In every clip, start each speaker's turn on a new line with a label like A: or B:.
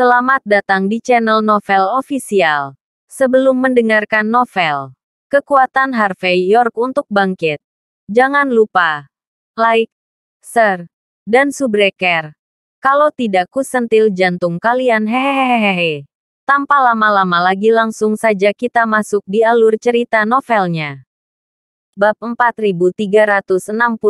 A: Selamat datang di channel Novel Official. Sebelum mendengarkan novel, kekuatan Harvey York untuk bangkit. Jangan lupa like, share, dan subscribe. Kalau tidak ku sentil jantung kalian hehehehehe. Tanpa lama-lama lagi langsung saja kita masuk di alur cerita novelnya. Bab 4361.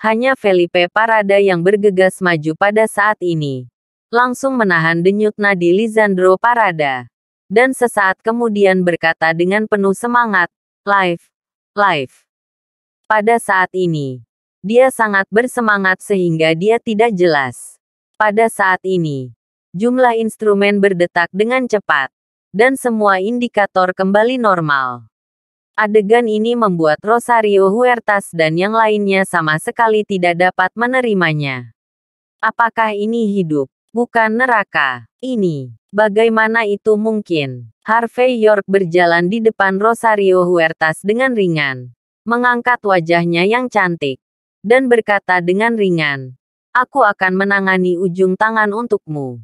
A: Hanya Felipe Parada yang bergegas maju pada saat ini langsung menahan denyut nadi Lisandro Parada. Dan sesaat kemudian berkata dengan penuh semangat, live, live. Pada saat ini, dia sangat bersemangat sehingga dia tidak jelas. Pada saat ini, jumlah instrumen berdetak dengan cepat, dan semua indikator kembali normal. Adegan ini membuat Rosario Huertas dan yang lainnya sama sekali tidak dapat menerimanya. Apakah ini hidup? bukan neraka. Ini, bagaimana itu mungkin? Harvey York berjalan di depan Rosario Huertas dengan ringan, mengangkat wajahnya yang cantik, dan berkata dengan ringan, Aku akan menangani ujung tangan untukmu.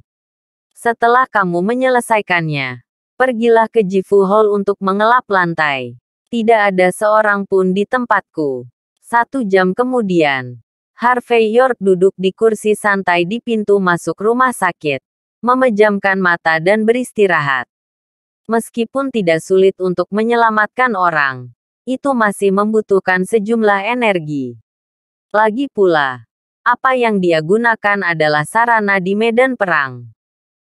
A: Setelah kamu menyelesaikannya, pergilah ke Jifu Hall untuk mengelap lantai. Tidak ada seorang pun di tempatku. Satu jam kemudian, Harvey York duduk di kursi santai di pintu masuk rumah sakit, memejamkan mata dan beristirahat. Meskipun tidak sulit untuk menyelamatkan orang, itu masih membutuhkan sejumlah energi. Lagi pula, apa yang dia gunakan adalah sarana di medan perang.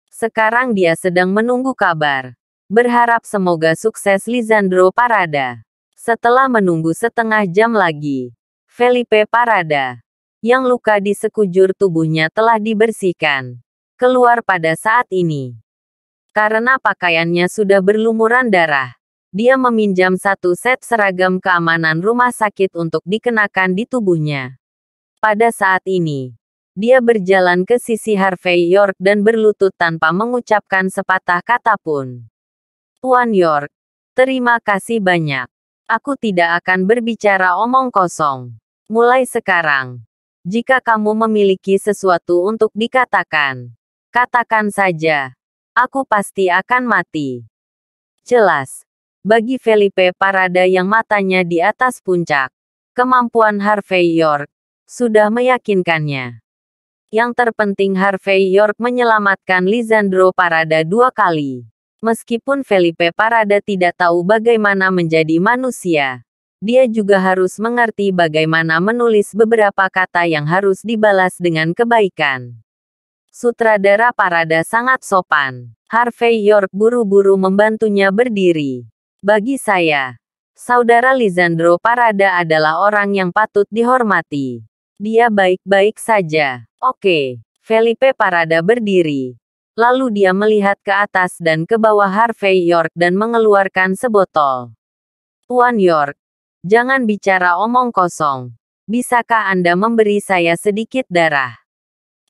A: Sekarang dia sedang menunggu kabar, berharap semoga sukses Lisandro Parada. Setelah menunggu setengah jam lagi, Felipe Parada yang luka di sekujur tubuhnya telah dibersihkan. Keluar pada saat ini. Karena pakaiannya sudah berlumuran darah, dia meminjam satu set seragam keamanan rumah sakit untuk dikenakan di tubuhnya. Pada saat ini, dia berjalan ke sisi Harvey York dan berlutut tanpa mengucapkan sepatah kata pun. Tuan York, terima kasih banyak. Aku tidak akan berbicara omong kosong. Mulai sekarang, jika kamu memiliki sesuatu untuk dikatakan, katakan saja. Aku pasti akan mati. Jelas. Bagi Felipe Parada yang matanya di atas puncak, kemampuan Harvey York sudah meyakinkannya. Yang terpenting Harvey York menyelamatkan Lisandro Parada dua kali. Meskipun Felipe Parada tidak tahu bagaimana menjadi manusia, dia juga harus mengerti bagaimana menulis beberapa kata yang harus dibalas dengan kebaikan. Sutradara Parada sangat sopan. Harvey York buru-buru membantunya berdiri. Bagi saya, saudara Lisandro Parada adalah orang yang patut dihormati. Dia baik-baik saja. Oke, Felipe Parada berdiri. Lalu dia melihat ke atas dan ke bawah Harvey York dan mengeluarkan sebotol. Tuan York, Jangan bicara omong kosong. Bisakah Anda memberi saya sedikit darah?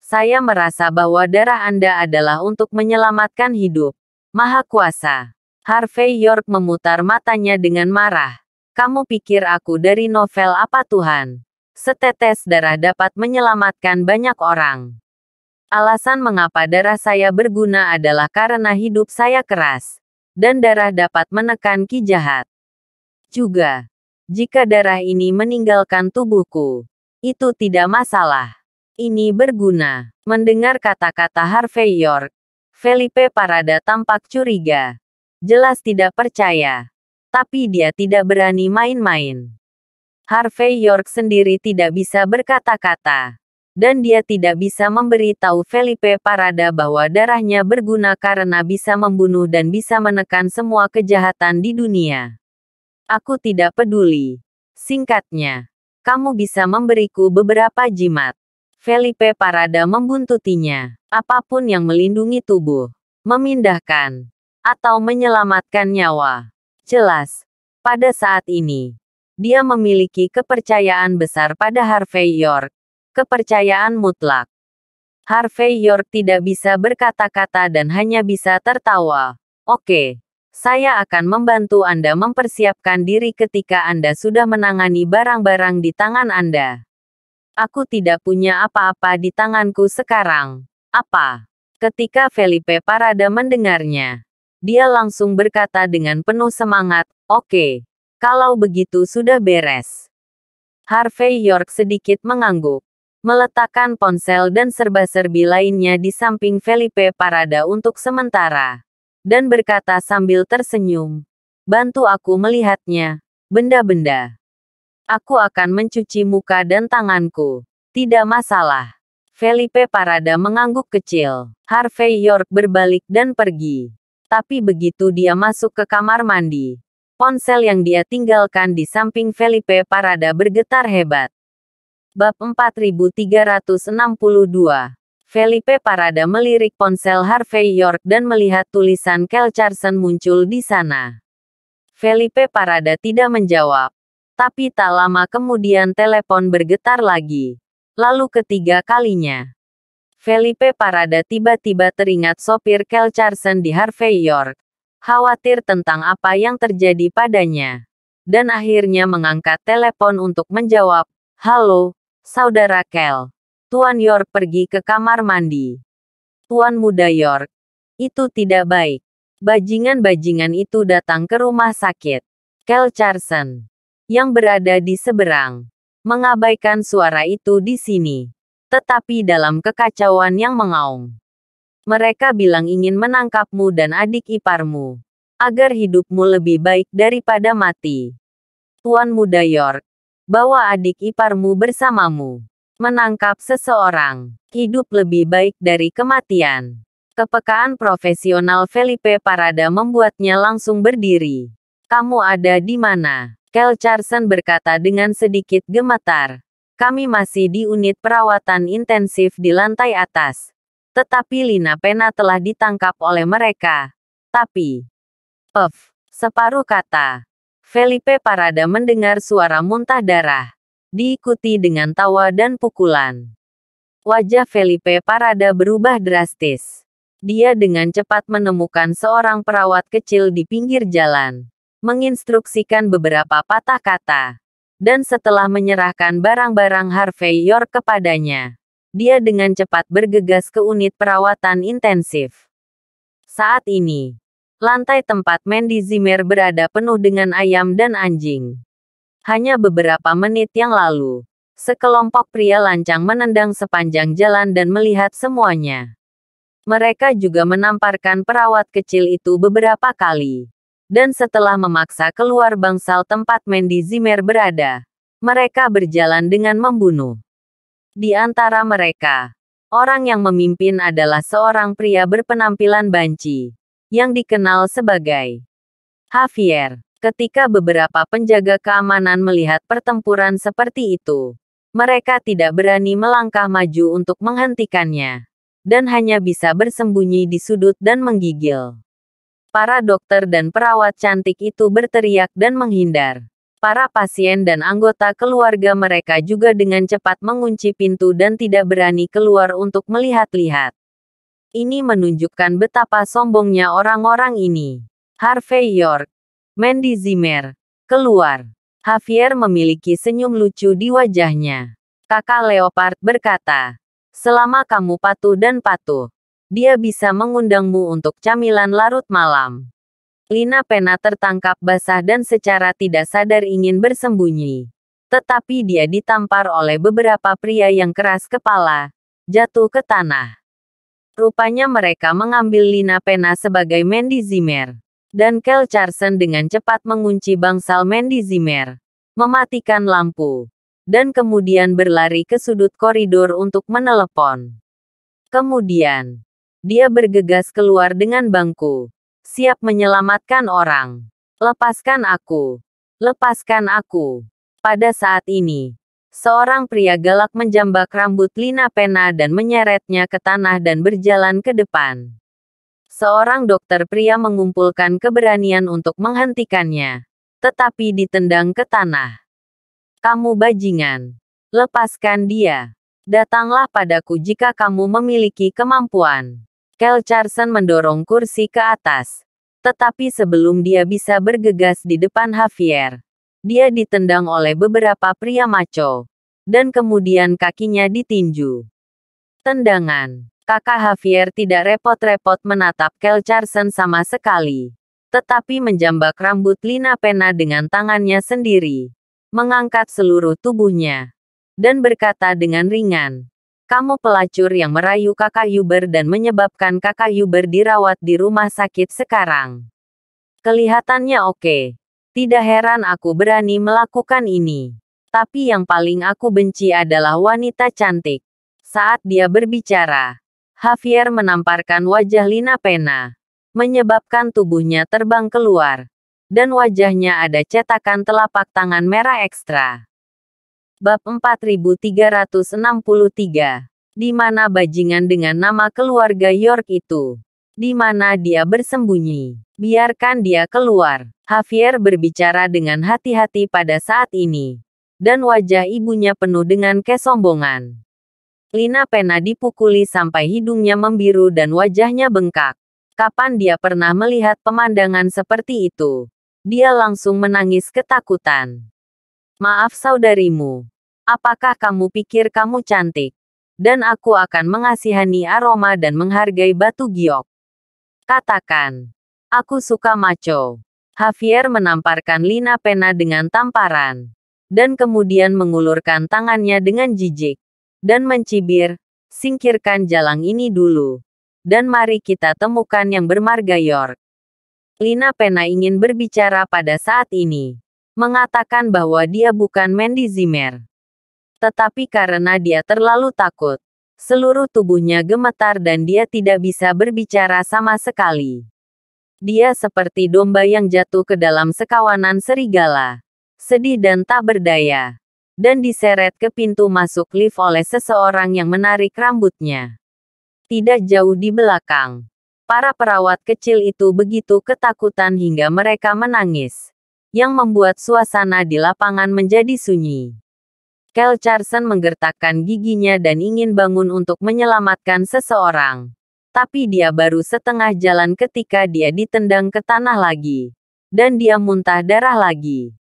A: Saya merasa bahwa darah Anda adalah untuk menyelamatkan hidup. Maha Kuasa. Harvey York memutar matanya dengan marah. Kamu pikir aku dari novel apa Tuhan? Setetes darah dapat menyelamatkan banyak orang. Alasan mengapa darah saya berguna adalah karena hidup saya keras. Dan darah dapat menekan ki jahat. Juga, jika darah ini meninggalkan tubuhku, itu tidak masalah. Ini berguna. Mendengar kata-kata Harvey York, Felipe Parada tampak curiga. Jelas tidak percaya. Tapi dia tidak berani main-main. Harvey York sendiri tidak bisa berkata-kata. Dan dia tidak bisa memberi tahu Felipe Parada bahwa darahnya berguna karena bisa membunuh dan bisa menekan semua kejahatan di dunia. Aku tidak peduli. Singkatnya, kamu bisa memberiku beberapa jimat. Felipe Parada membuntutinya. Apapun yang melindungi tubuh, memindahkan, atau menyelamatkan nyawa. Jelas, pada saat ini, dia memiliki kepercayaan besar pada Harvey York, kepercayaan mutlak. Harvey York tidak bisa berkata-kata dan hanya bisa tertawa. Oke, saya akan membantu Anda mempersiapkan diri ketika Anda sudah menangani barang-barang di tangan Anda. Aku tidak punya apa-apa di tanganku sekarang. Apa? Ketika Felipe Parada mendengarnya, dia langsung berkata dengan penuh semangat, "Oke, kalau begitu sudah beres." Harvey York sedikit mengangguk, meletakkan ponsel dan serba-serbi lainnya di samping Felipe Parada untuk sementara dan berkata sambil tersenyum, "Bantu aku melihatnya, benda-benda. Aku akan mencuci muka dan tanganku. Tidak masalah." Felipe Parada mengangguk kecil. Harvey York berbalik dan pergi. Tapi begitu dia masuk ke kamar mandi, ponsel yang dia tinggalkan di samping Felipe Parada bergetar hebat. Bab 4362 Felipe Parada melirik ponsel Harvey York dan melihat tulisan Kel Carson muncul di sana. Felipe Parada tidak menjawab. Tapi tak lama kemudian telepon bergetar lagi. Lalu ketiga kalinya. Felipe Parada tiba-tiba teringat sopir Kel Carson di Harvey York. Khawatir tentang apa yang terjadi padanya. Dan akhirnya mengangkat telepon untuk menjawab, Halo, Saudara Kel. Tuan York pergi ke kamar mandi. Tuan muda York, itu tidak baik. Bajingan-bajingan itu datang ke rumah sakit. Kel Charson, yang berada di seberang, mengabaikan suara itu di sini. Tetapi dalam kekacauan yang mengaung. Mereka bilang ingin menangkapmu dan adik iparmu. Agar hidupmu lebih baik daripada mati. Tuan muda York, bawa adik iparmu bersamamu menangkap seseorang, hidup lebih baik dari kematian. Kepekaan profesional Felipe Parada membuatnya langsung berdiri. Kamu ada di mana? Kel Charson berkata dengan sedikit gemetar. Kami masih di unit perawatan intensif di lantai atas. Tetapi Lina Pena telah ditangkap oleh mereka. Tapi, Puff, separuh kata. Felipe Parada mendengar suara muntah darah diikuti dengan tawa dan pukulan. Wajah Felipe Parada berubah drastis. Dia dengan cepat menemukan seorang perawat kecil di pinggir jalan, menginstruksikan beberapa patah kata, dan setelah menyerahkan barang-barang Harvey York kepadanya, dia dengan cepat bergegas ke unit perawatan intensif. Saat ini, lantai tempat Mandy Zimmer berada penuh dengan ayam dan anjing. Hanya beberapa menit yang lalu, sekelompok pria lancang menendang sepanjang jalan dan melihat semuanya. Mereka juga menamparkan perawat kecil itu beberapa kali. Dan setelah memaksa keluar bangsal tempat Mendy Zimmer berada, mereka berjalan dengan membunuh. Di antara mereka, orang yang memimpin adalah seorang pria berpenampilan banci, yang dikenal sebagai Javier. Ketika beberapa penjaga keamanan melihat pertempuran seperti itu, mereka tidak berani melangkah maju untuk menghentikannya, dan hanya bisa bersembunyi di sudut dan menggigil. Para dokter dan perawat cantik itu berteriak dan menghindar. Para pasien dan anggota keluarga mereka juga dengan cepat mengunci pintu dan tidak berani keluar untuk melihat-lihat. Ini menunjukkan betapa sombongnya orang-orang ini. Harvey York, Mandy Zimmer. Keluar. Javier memiliki senyum lucu di wajahnya. Kakak Leopard berkata, Selama kamu patuh dan patuh, dia bisa mengundangmu untuk camilan larut malam. Lina Pena tertangkap basah dan secara tidak sadar ingin bersembunyi. Tetapi dia ditampar oleh beberapa pria yang keras kepala, jatuh ke tanah. Rupanya mereka mengambil Lina Pena sebagai Mandy Zimmer. Dan Kel Charson dengan cepat mengunci bangsal Mandy Zimmer, mematikan lampu, dan kemudian berlari ke sudut koridor untuk menelepon. Kemudian, dia bergegas keluar dengan bangku, siap menyelamatkan orang. Lepaskan aku. Lepaskan aku. Pada saat ini, seorang pria galak menjambak rambut Lina Pena dan menyeretnya ke tanah dan berjalan ke depan. Seorang dokter pria mengumpulkan keberanian untuk menghentikannya. Tetapi ditendang ke tanah. Kamu bajingan. Lepaskan dia. Datanglah padaku jika kamu memiliki kemampuan. Kel Charson mendorong kursi ke atas. Tetapi sebelum dia bisa bergegas di depan Javier, dia ditendang oleh beberapa pria maco. Dan kemudian kakinya ditinju. Tendangan kakak Javier tidak repot-repot menatap Kel Charson sama sekali. Tetapi menjambak rambut Lina Pena dengan tangannya sendiri. Mengangkat seluruh tubuhnya. Dan berkata dengan ringan. Kamu pelacur yang merayu kakak Yuber dan menyebabkan kakak Yuber dirawat di rumah sakit sekarang. Kelihatannya oke. Tidak heran aku berani melakukan ini. Tapi yang paling aku benci adalah wanita cantik. Saat dia berbicara, Javier menamparkan wajah Lina Pena, menyebabkan tubuhnya terbang keluar, dan wajahnya ada cetakan telapak tangan merah ekstra. Bab 4363, di mana bajingan dengan nama keluarga York itu, di mana dia bersembunyi. Biarkan dia keluar. Javier berbicara dengan hati-hati pada saat ini, dan wajah ibunya penuh dengan kesombongan. Lina Pena dipukuli sampai hidungnya membiru dan wajahnya bengkak. Kapan dia pernah melihat pemandangan seperti itu? Dia langsung menangis ketakutan. Maaf saudarimu. Apakah kamu pikir kamu cantik? Dan aku akan mengasihani aroma dan menghargai batu giok. Katakan. Aku suka maco. Javier menamparkan Lina Pena dengan tamparan. Dan kemudian mengulurkan tangannya dengan jijik dan mencibir, singkirkan jalang ini dulu. Dan mari kita temukan yang bermarga York. Lina Pena ingin berbicara pada saat ini. Mengatakan bahwa dia bukan Mandy Zimmer. Tetapi karena dia terlalu takut, seluruh tubuhnya gemetar dan dia tidak bisa berbicara sama sekali. Dia seperti domba yang jatuh ke dalam sekawanan serigala. Sedih dan tak berdaya dan diseret ke pintu masuk lift oleh seseorang yang menarik rambutnya. Tidak jauh di belakang, para perawat kecil itu begitu ketakutan hingga mereka menangis, yang membuat suasana di lapangan menjadi sunyi. Kel Charson menggertakkan giginya dan ingin bangun untuk menyelamatkan seseorang. Tapi dia baru setengah jalan ketika dia ditendang ke tanah lagi. Dan dia muntah darah lagi.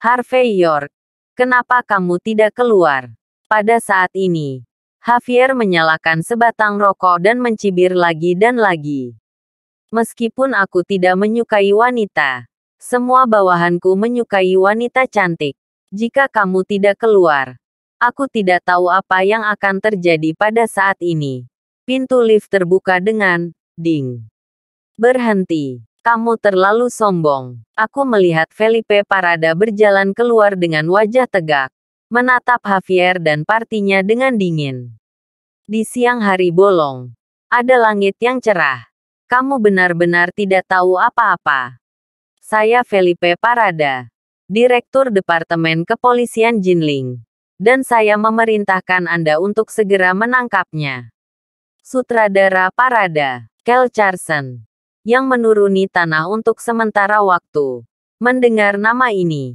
A: Harvey York, Kenapa kamu tidak keluar? Pada saat ini, Javier menyalakan sebatang rokok dan mencibir lagi dan lagi. Meskipun aku tidak menyukai wanita, semua bawahanku menyukai wanita cantik. Jika kamu tidak keluar, aku tidak tahu apa yang akan terjadi pada saat ini. Pintu lift terbuka dengan ding. Berhenti. Kamu terlalu sombong. Aku melihat Felipe Parada berjalan keluar dengan wajah tegak, menatap Javier dan partinya dengan dingin. Di siang hari bolong, ada langit yang cerah. Kamu benar-benar tidak tahu apa-apa. Saya Felipe Parada, Direktur Departemen Kepolisian Jinling, dan saya memerintahkan Anda untuk segera menangkapnya. Sutradara Parada, Kel Charson yang menuruni tanah untuk sementara waktu. Mendengar nama ini,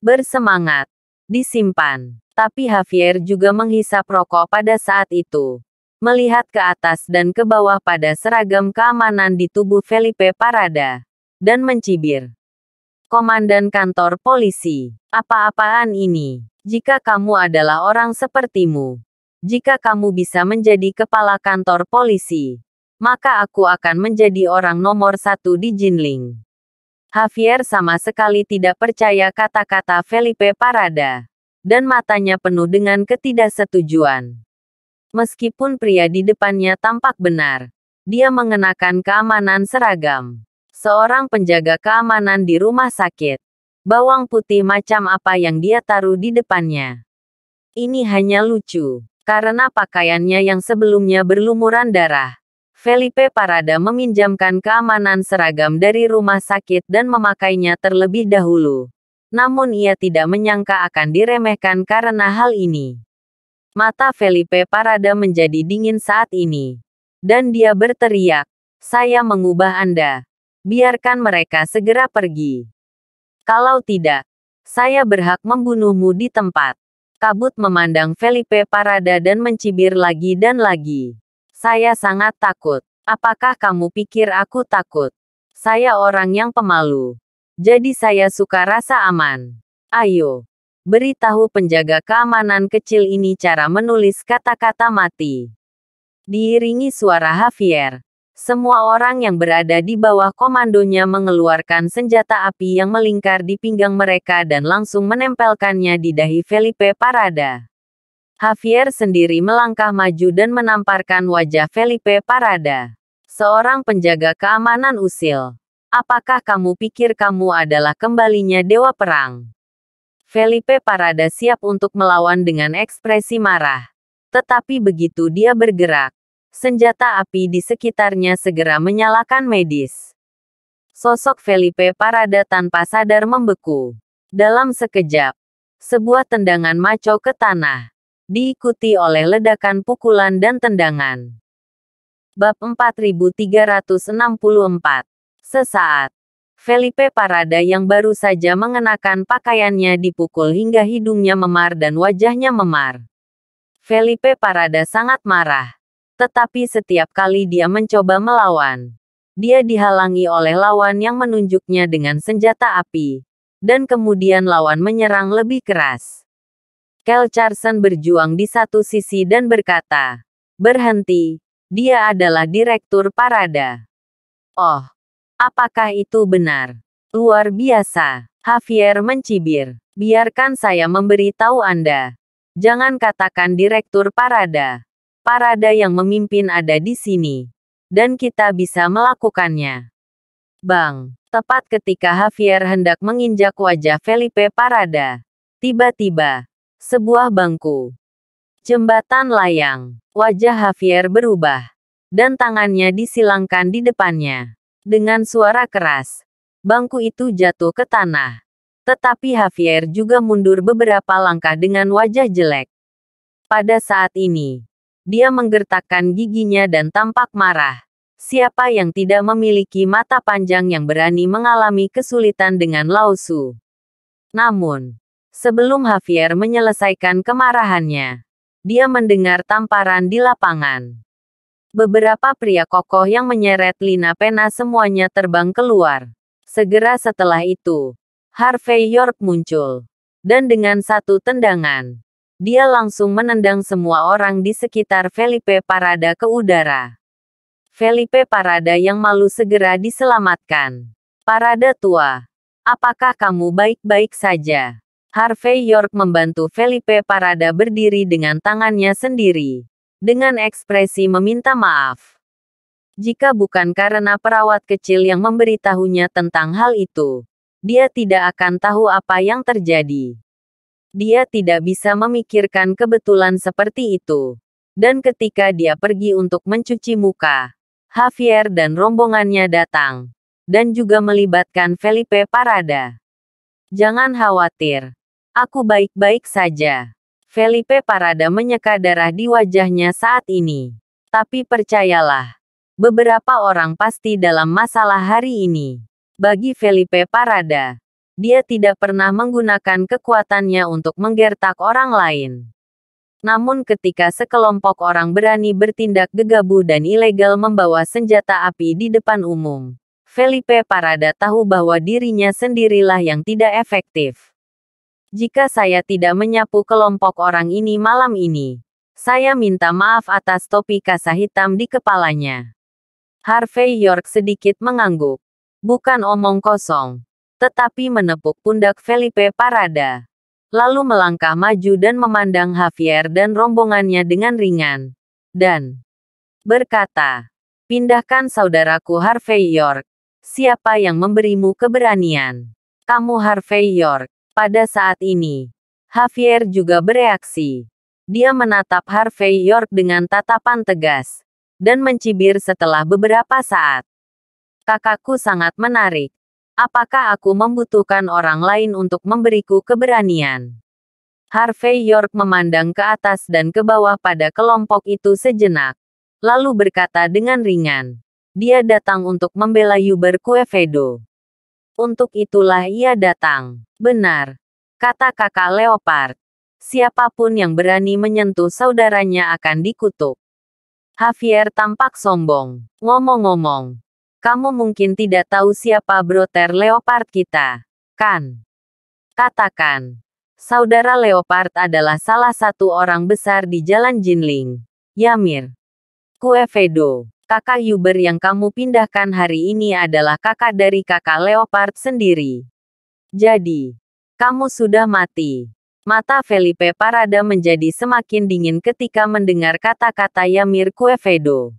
A: bersemangat, disimpan. Tapi Javier juga menghisap rokok pada saat itu. Melihat ke atas dan ke bawah pada seragam keamanan di tubuh Felipe Parada. Dan mencibir. Komandan kantor polisi, apa-apaan ini? Jika kamu adalah orang sepertimu. Jika kamu bisa menjadi kepala kantor polisi, maka aku akan menjadi orang nomor satu di Jinling. Javier sama sekali tidak percaya kata-kata Felipe Parada. Dan matanya penuh dengan ketidaksetujuan. Meskipun pria di depannya tampak benar, dia mengenakan keamanan seragam. Seorang penjaga keamanan di rumah sakit. Bawang putih macam apa yang dia taruh di depannya. Ini hanya lucu, karena pakaiannya yang sebelumnya berlumuran darah, Felipe Parada meminjamkan keamanan seragam dari rumah sakit dan memakainya terlebih dahulu. Namun ia tidak menyangka akan diremehkan karena hal ini. Mata Felipe Parada menjadi dingin saat ini. Dan dia berteriak, saya mengubah Anda. Biarkan mereka segera pergi. Kalau tidak, saya berhak membunuhmu di tempat. Kabut memandang Felipe Parada dan mencibir lagi dan lagi. Saya sangat takut. Apakah kamu pikir aku takut? Saya orang yang pemalu. Jadi saya suka rasa aman. Ayo, beritahu penjaga keamanan kecil ini cara menulis kata-kata mati. Diiringi suara Javier, semua orang yang berada di bawah komandonya mengeluarkan senjata api yang melingkar di pinggang mereka dan langsung menempelkannya di dahi Felipe Parada. Javier sendiri melangkah maju dan menamparkan wajah Felipe Parada. Seorang penjaga keamanan usil. Apakah kamu pikir kamu adalah kembalinya Dewa Perang? Felipe Parada siap untuk melawan dengan ekspresi marah. Tetapi begitu dia bergerak, senjata api di sekitarnya segera menyalakan medis. Sosok Felipe Parada tanpa sadar membeku. Dalam sekejap, sebuah tendangan maco ke tanah diikuti oleh ledakan pukulan dan tendangan. Bab 4364 Sesaat, Felipe Parada yang baru saja mengenakan pakaiannya dipukul hingga hidungnya memar dan wajahnya memar. Felipe Parada sangat marah. Tetapi setiap kali dia mencoba melawan, dia dihalangi oleh lawan yang menunjuknya dengan senjata api. Dan kemudian lawan menyerang lebih keras. Kel Charson berjuang di satu sisi dan berkata, berhenti, dia adalah direktur parada. Oh, apakah itu benar? Luar biasa, Javier mencibir. Biarkan saya memberi tahu Anda. Jangan katakan direktur parada. Parada yang memimpin ada di sini. Dan kita bisa melakukannya. Bang, tepat ketika Javier hendak menginjak wajah Felipe Parada. Tiba-tiba, sebuah bangku. Jembatan layang. Wajah Javier berubah. Dan tangannya disilangkan di depannya. Dengan suara keras. Bangku itu jatuh ke tanah. Tetapi Javier juga mundur beberapa langkah dengan wajah jelek. Pada saat ini, dia menggertakkan giginya dan tampak marah. Siapa yang tidak memiliki mata panjang yang berani mengalami kesulitan dengan Lausu? Namun, Sebelum Javier menyelesaikan kemarahannya, dia mendengar tamparan di lapangan. Beberapa pria kokoh yang menyeret Lina Pena semuanya terbang keluar. Segera setelah itu, Harvey York muncul. Dan dengan satu tendangan, dia langsung menendang semua orang di sekitar Felipe Parada ke udara. Felipe Parada yang malu segera diselamatkan. Parada tua, apakah kamu baik-baik saja? Harvey York membantu Felipe Parada berdiri dengan tangannya sendiri. Dengan ekspresi meminta maaf. Jika bukan karena perawat kecil yang memberitahunya tentang hal itu, dia tidak akan tahu apa yang terjadi. Dia tidak bisa memikirkan kebetulan seperti itu. Dan ketika dia pergi untuk mencuci muka, Javier dan rombongannya datang. Dan juga melibatkan Felipe Parada. Jangan khawatir, Aku baik-baik saja. Felipe Parada menyeka darah di wajahnya saat ini. Tapi percayalah, beberapa orang pasti dalam masalah hari ini. Bagi Felipe Parada, dia tidak pernah menggunakan kekuatannya untuk menggertak orang lain. Namun ketika sekelompok orang berani bertindak gegabah dan ilegal membawa senjata api di depan umum, Felipe Parada tahu bahwa dirinya sendirilah yang tidak efektif. Jika saya tidak menyapu kelompok orang ini malam ini, saya minta maaf atas topi kasa hitam di kepalanya. Harvey York sedikit mengangguk. Bukan omong kosong. Tetapi menepuk pundak Felipe Parada. Lalu melangkah maju dan memandang Javier dan rombongannya dengan ringan. Dan berkata, pindahkan saudaraku Harvey York. Siapa yang memberimu keberanian? Kamu Harvey York pada saat ini, Javier juga bereaksi. Dia menatap Harvey York dengan tatapan tegas dan mencibir setelah beberapa saat. Kakakku sangat menarik. Apakah aku membutuhkan orang lain untuk memberiku keberanian? Harvey York memandang ke atas dan ke bawah pada kelompok itu sejenak, lalu berkata dengan ringan, "Dia datang untuk membela Yuber Cuevedo." Untuk itulah ia datang. Benar. Kata kakak Leopard. Siapapun yang berani menyentuh saudaranya akan dikutuk. Javier tampak sombong. Ngomong-ngomong, kamu mungkin tidak tahu siapa broter Leopard kita, kan? Katakan, saudara Leopard adalah salah satu orang besar di Jalan Jinling, Yamir. Kuevedo. Kakak Yuber yang kamu pindahkan hari ini adalah kakak dari kakak Leopard sendiri. Jadi, kamu sudah mati. Mata Felipe Parada menjadi semakin dingin ketika mendengar kata-kata Yamir Cuevedo.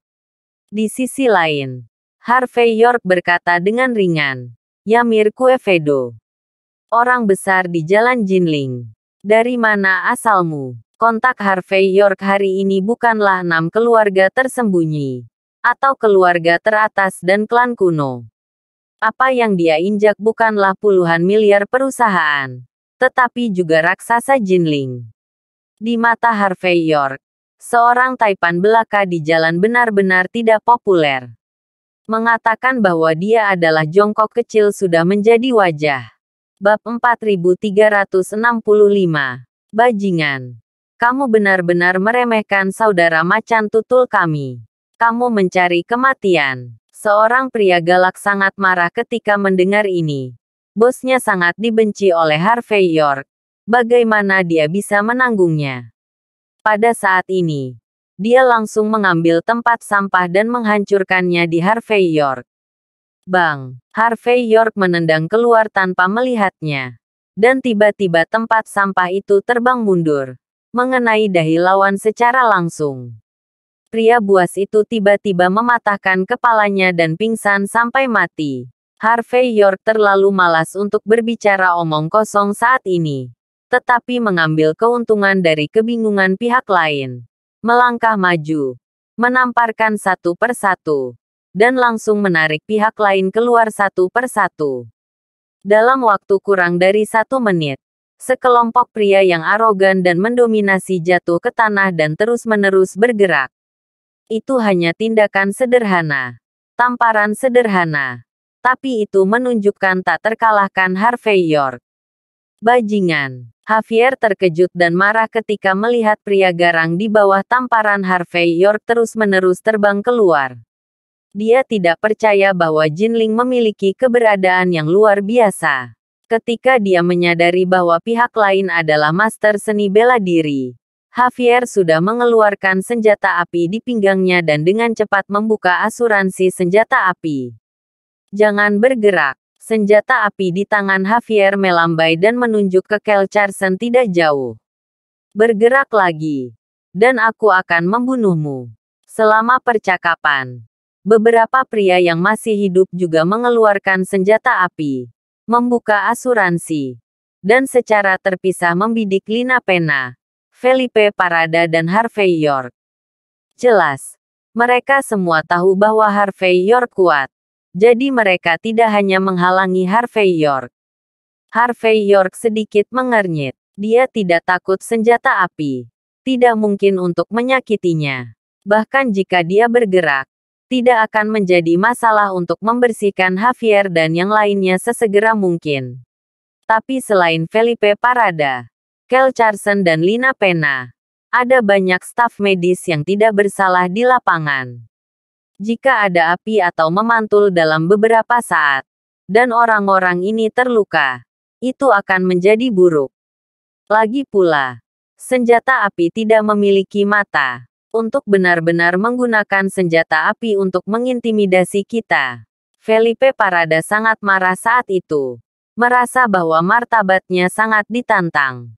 A: Di sisi lain, Harvey York berkata dengan ringan, Yamir Cuevedo. Orang besar di Jalan Jinling. Dari mana asalmu? Kontak Harvey York hari ini bukanlah enam keluarga tersembunyi atau keluarga teratas dan klan kuno. Apa yang dia injak bukanlah puluhan miliar perusahaan, tetapi juga raksasa Jinling. Di mata Harvey York, seorang taipan belaka di jalan benar-benar tidak populer. Mengatakan bahwa dia adalah jongkok kecil sudah menjadi wajah. Bab 4365. Bajingan. Kamu benar-benar meremehkan saudara macan tutul kami kamu mencari kematian. Seorang pria galak sangat marah ketika mendengar ini. Bosnya sangat dibenci oleh Harvey York. Bagaimana dia bisa menanggungnya? Pada saat ini, dia langsung mengambil tempat sampah dan menghancurkannya di Harvey York. Bang, Harvey York menendang keluar tanpa melihatnya. Dan tiba-tiba tempat sampah itu terbang mundur, mengenai dahi lawan secara langsung pria buas itu tiba-tiba mematahkan kepalanya dan pingsan sampai mati. Harvey York terlalu malas untuk berbicara omong kosong saat ini. Tetapi mengambil keuntungan dari kebingungan pihak lain. Melangkah maju. Menamparkan satu persatu. Dan langsung menarik pihak lain keluar satu persatu. Dalam waktu kurang dari satu menit, sekelompok pria yang arogan dan mendominasi jatuh ke tanah dan terus-menerus bergerak. Itu hanya tindakan sederhana. Tamparan sederhana. Tapi itu menunjukkan tak terkalahkan Harvey York. Bajingan. Javier terkejut dan marah ketika melihat pria garang di bawah tamparan Harvey York terus-menerus terbang keluar. Dia tidak percaya bahwa Jin Ling memiliki keberadaan yang luar biasa ketika dia menyadari bahwa pihak lain adalah master seni bela diri. Javier sudah mengeluarkan senjata api di pinggangnya dan dengan cepat membuka asuransi senjata api. Jangan bergerak. Senjata api di tangan Javier melambai dan menunjuk ke Kel Charson tidak jauh. Bergerak lagi. Dan aku akan membunuhmu. Selama percakapan, beberapa pria yang masih hidup juga mengeluarkan senjata api, membuka asuransi, dan secara terpisah membidik Lina Pena Felipe Parada dan Harvey York. Jelas, mereka semua tahu bahwa Harvey York kuat. Jadi mereka tidak hanya menghalangi Harvey York. Harvey York sedikit mengernyit. Dia tidak takut senjata api. Tidak mungkin untuk menyakitinya. Bahkan jika dia bergerak, tidak akan menjadi masalah untuk membersihkan Javier dan yang lainnya sesegera mungkin. Tapi selain Felipe Parada, Kel Charson dan Lina Pena. Ada banyak staf medis yang tidak bersalah di lapangan. Jika ada api atau memantul dalam beberapa saat, dan orang-orang ini terluka, itu akan menjadi buruk. Lagi pula, senjata api tidak memiliki mata. Untuk benar-benar menggunakan senjata api untuk mengintimidasi kita, Felipe Parada sangat marah saat itu, merasa bahwa martabatnya sangat ditantang.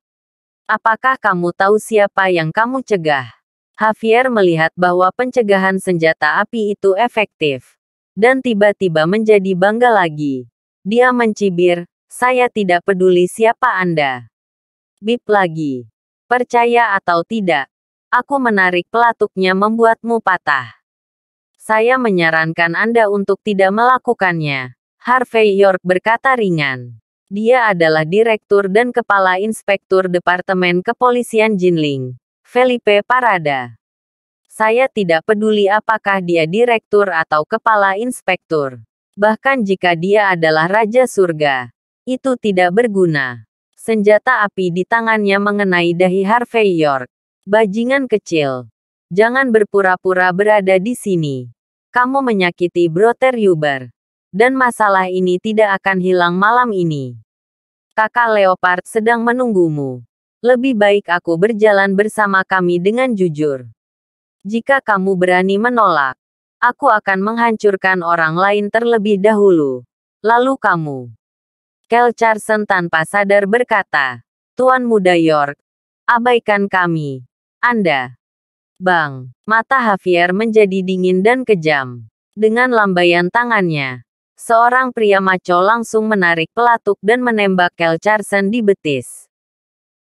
A: Apakah kamu tahu siapa yang kamu cegah? Javier melihat bahwa pencegahan senjata api itu efektif. Dan tiba-tiba menjadi bangga lagi. Dia mencibir, saya tidak peduli siapa Anda. Bip lagi. Percaya atau tidak, aku menarik pelatuknya membuatmu patah. Saya menyarankan Anda untuk tidak melakukannya. Harvey York berkata ringan. Dia adalah Direktur dan Kepala Inspektur Departemen Kepolisian Jinling, Felipe Parada. Saya tidak peduli apakah dia direktur atau kepala inspektur. Bahkan jika dia adalah Raja Surga, itu tidak berguna. Senjata api di tangannya mengenai dahi Harvey York. Bajingan kecil. Jangan berpura-pura berada di sini. Kamu menyakiti Brother Huber dan masalah ini tidak akan hilang malam ini. Kakak Leopard sedang menunggumu. Lebih baik aku berjalan bersama kami dengan jujur. Jika kamu berani menolak, aku akan menghancurkan orang lain terlebih dahulu. Lalu kamu. Kel Charson tanpa sadar berkata, Tuan Muda York, abaikan kami. Anda. Bang, mata Javier menjadi dingin dan kejam. Dengan lambaian tangannya, Seorang pria maco langsung menarik pelatuk dan menembak Kel Charson di betis.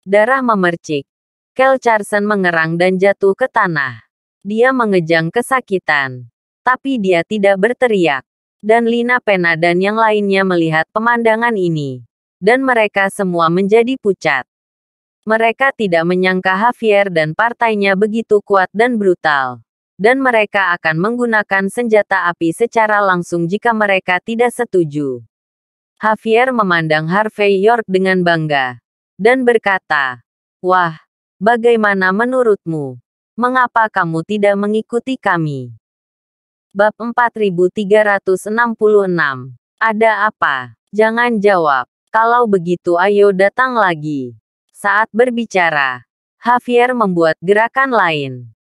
A: Darah memercik. Kel Charson mengerang dan jatuh ke tanah. Dia mengejang kesakitan. Tapi dia tidak berteriak. Dan Lina Pena dan yang lainnya melihat pemandangan ini. Dan mereka semua menjadi pucat. Mereka tidak menyangka Javier dan partainya begitu kuat dan brutal dan mereka akan menggunakan senjata api secara langsung jika mereka tidak setuju. Javier memandang Harvey York dengan bangga dan berkata, "Wah, bagaimana menurutmu? Mengapa kamu tidak mengikuti kami?" Bab 4366. Ada apa? Jangan jawab. Kalau begitu ayo datang lagi. Saat berbicara, Javier membuat gerakan lain.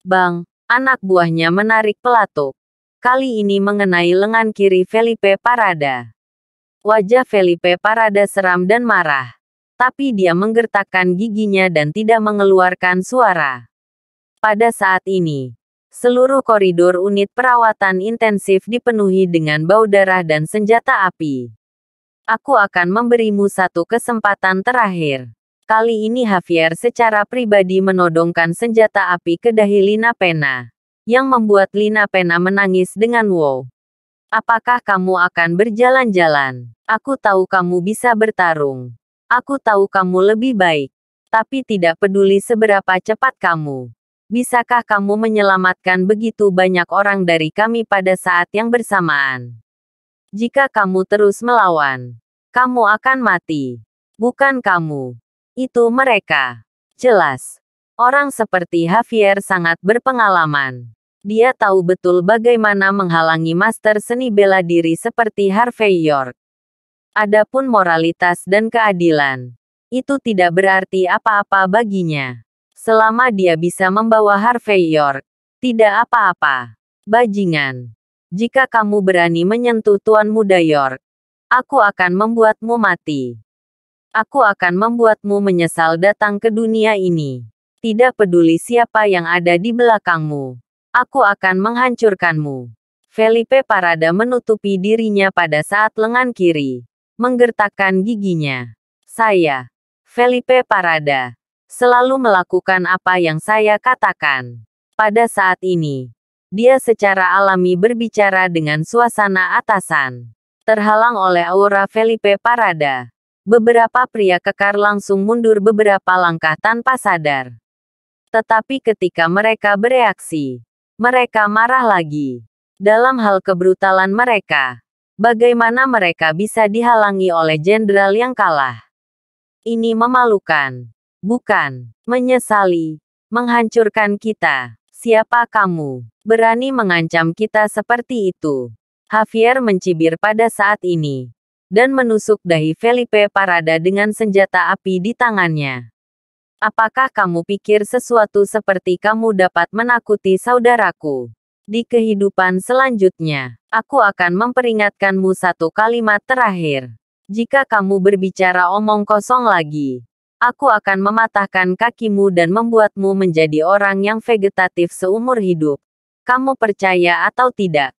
A: Bang, Anak buahnya menarik pelatuk. Kali ini mengenai lengan kiri Felipe Parada. Wajah Felipe Parada seram dan marah. Tapi dia menggertakkan giginya dan tidak mengeluarkan suara. Pada saat ini, seluruh koridor unit perawatan intensif dipenuhi dengan bau darah dan senjata api aku akan memberimu satu kesempatan terakhir. Kali ini Javier secara pribadi menodongkan senjata api ke dahi Lina Pena, yang membuat Lina Pena menangis dengan wow. Apakah kamu akan berjalan-jalan? Aku tahu kamu bisa bertarung. Aku tahu kamu lebih baik. Tapi tidak peduli seberapa cepat kamu. Bisakah kamu menyelamatkan begitu banyak orang dari kami pada saat yang bersamaan? Jika kamu terus melawan, kamu akan mati. Bukan kamu. Itu mereka. Jelas. Orang seperti Javier sangat berpengalaman. Dia tahu betul bagaimana menghalangi master seni bela diri seperti Harvey York. Adapun moralitas dan keadilan, itu tidak berarti apa-apa baginya. Selama dia bisa membawa Harvey York, tidak apa-apa. Bajingan. Jika kamu berani menyentuh Tuan Muda York, aku akan membuatmu mati. Aku akan membuatmu menyesal datang ke dunia ini. Tidak peduli siapa yang ada di belakangmu. Aku akan menghancurkanmu. Felipe Parada menutupi dirinya pada saat lengan kiri. Menggertakkan giginya. Saya, Felipe Parada, selalu melakukan apa yang saya katakan. Pada saat ini, dia secara alami berbicara dengan suasana atasan terhalang oleh aura Felipe Parada. Beberapa pria kekar langsung mundur beberapa langkah tanpa sadar. Tetapi ketika mereka bereaksi, mereka marah lagi. Dalam hal kebrutalan mereka, bagaimana mereka bisa dihalangi oleh jenderal yang kalah? Ini memalukan, bukan menyesali, menghancurkan kita. Siapa kamu? Berani mengancam kita seperti itu? Javier mencibir pada saat ini, dan menusuk dahi Felipe Parada dengan senjata api di tangannya. Apakah kamu pikir sesuatu seperti kamu dapat menakuti saudaraku? Di kehidupan selanjutnya, aku akan memperingatkanmu satu kalimat terakhir. Jika kamu berbicara omong kosong lagi, aku akan mematahkan kakimu dan membuatmu menjadi orang yang vegetatif seumur hidup. Kamu percaya atau tidak?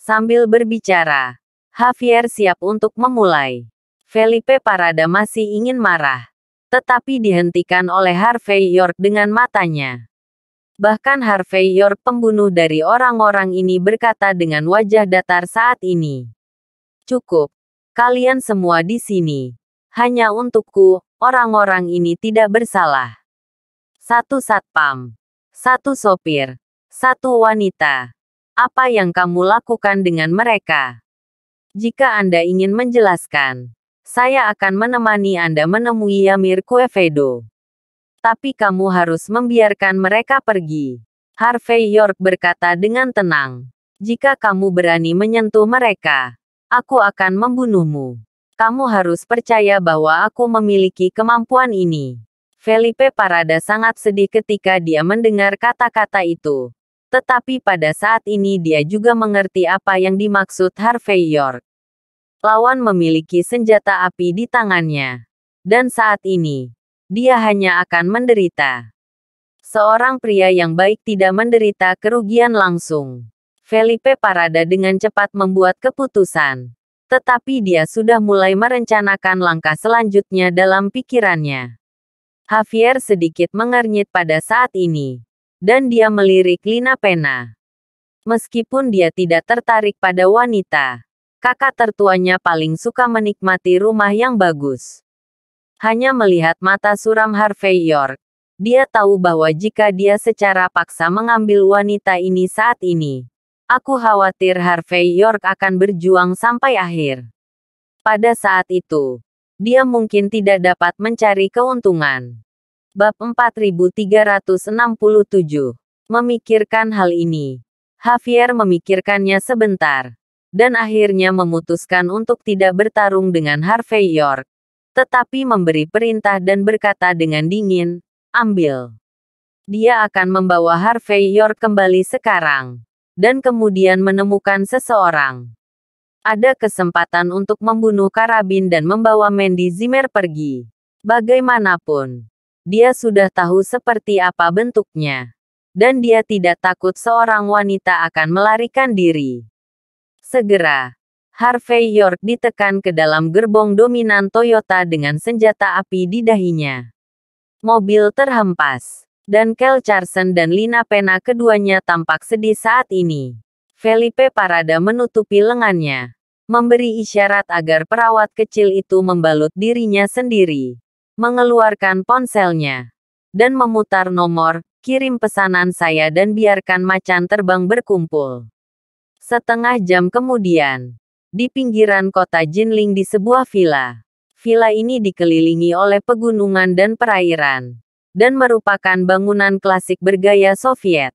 A: Sambil berbicara, Javier siap untuk memulai. Felipe Parada masih ingin marah. Tetapi dihentikan oleh Harvey York dengan matanya. Bahkan Harvey York pembunuh dari orang-orang ini berkata dengan wajah datar saat ini. Cukup. Kalian semua di sini. Hanya untukku, orang-orang ini tidak bersalah. Satu satpam. Satu sopir. Satu wanita. Apa yang kamu lakukan dengan mereka? Jika Anda ingin menjelaskan, saya akan menemani Anda menemui Yamir Kuevedo. Tapi kamu harus membiarkan mereka pergi. Harvey York berkata dengan tenang. Jika kamu berani menyentuh mereka, aku akan membunuhmu. Kamu harus percaya bahwa aku memiliki kemampuan ini. Felipe Parada sangat sedih ketika dia mendengar kata-kata itu. Tetapi pada saat ini dia juga mengerti apa yang dimaksud Harvey York. Lawan memiliki senjata api di tangannya. Dan saat ini, dia hanya akan menderita. Seorang pria yang baik tidak menderita kerugian langsung. Felipe Parada dengan cepat membuat keputusan. Tetapi dia sudah mulai merencanakan langkah selanjutnya dalam pikirannya. Javier sedikit mengernyit pada saat ini. Dan dia melirik Lina Pena. Meskipun dia tidak tertarik pada wanita, kakak tertuanya paling suka menikmati rumah yang bagus. Hanya melihat mata suram Harvey York, dia tahu bahwa jika dia secara paksa mengambil wanita ini saat ini, aku khawatir Harvey York akan berjuang sampai akhir. Pada saat itu, dia mungkin tidak dapat mencari keuntungan. Bab 4367 Memikirkan hal ini, Javier memikirkannya sebentar dan akhirnya memutuskan untuk tidak bertarung dengan Harvey York. Tetapi memberi perintah dan berkata dengan dingin, ambil. Dia akan membawa Harvey York kembali sekarang. Dan kemudian menemukan seseorang. Ada kesempatan untuk membunuh Karabin dan membawa Mandy Zimmer pergi. Bagaimanapun, dia sudah tahu seperti apa bentuknya. Dan dia tidak takut seorang wanita akan melarikan diri. Segera, Harvey York ditekan ke dalam gerbong dominan Toyota dengan senjata api di dahinya. Mobil terhempas, dan Kel Charson dan Lina Pena keduanya tampak sedih saat ini. Felipe Parada menutupi lengannya, memberi isyarat agar perawat kecil itu membalut dirinya sendiri, mengeluarkan ponselnya, dan memutar nomor, kirim pesanan saya dan biarkan macan terbang berkumpul. Setengah jam kemudian, di pinggiran kota Jinling di sebuah villa. Villa ini dikelilingi oleh pegunungan dan perairan, dan merupakan bangunan klasik bergaya Soviet.